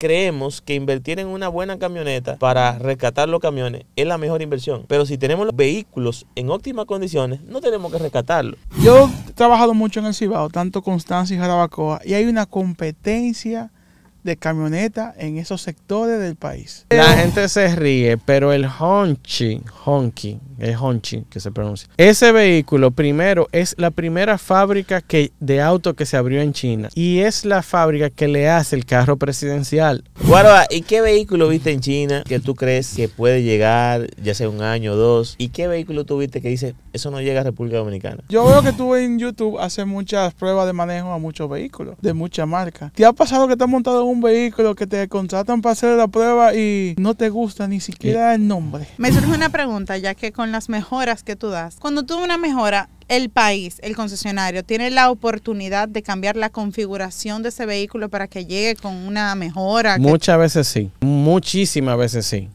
creemos que invertir en una buena camioneta para rescatar los camiones es la mejor inversión. Pero si tenemos los vehículos en óptimas condiciones, no tenemos que rescatarlos. Yo he trabajado mucho en el Cibao, tanto Constancia y Jarabacoa, y hay una competencia de camioneta en esos sectores del país. La gente se ríe, pero el Honchi, Honki, el Honchi que se pronuncia. Ese vehículo primero es la primera fábrica que, de auto que se abrió en China y es la fábrica que le hace el carro presidencial. Guarda, ¿y qué vehículo viste en China que tú crees que puede llegar, ya sea un año o dos? ¿Y qué vehículo tú viste que dice eso no llega a República Dominicana? Yo veo que tú en YouTube haces muchas pruebas de manejo a muchos vehículos de muchas marcas. ¿Te ha pasado que te has montado un vehículo que te contratan para hacer la prueba y no te gusta ni siquiera eh, el nombre. Me surge una pregunta, ya que con las mejoras que tú das, cuando tú una mejora, el país, el concesionario, tiene la oportunidad de cambiar la configuración de ese vehículo para que llegue con una mejora. Muchas veces sí, muchísimas veces sí.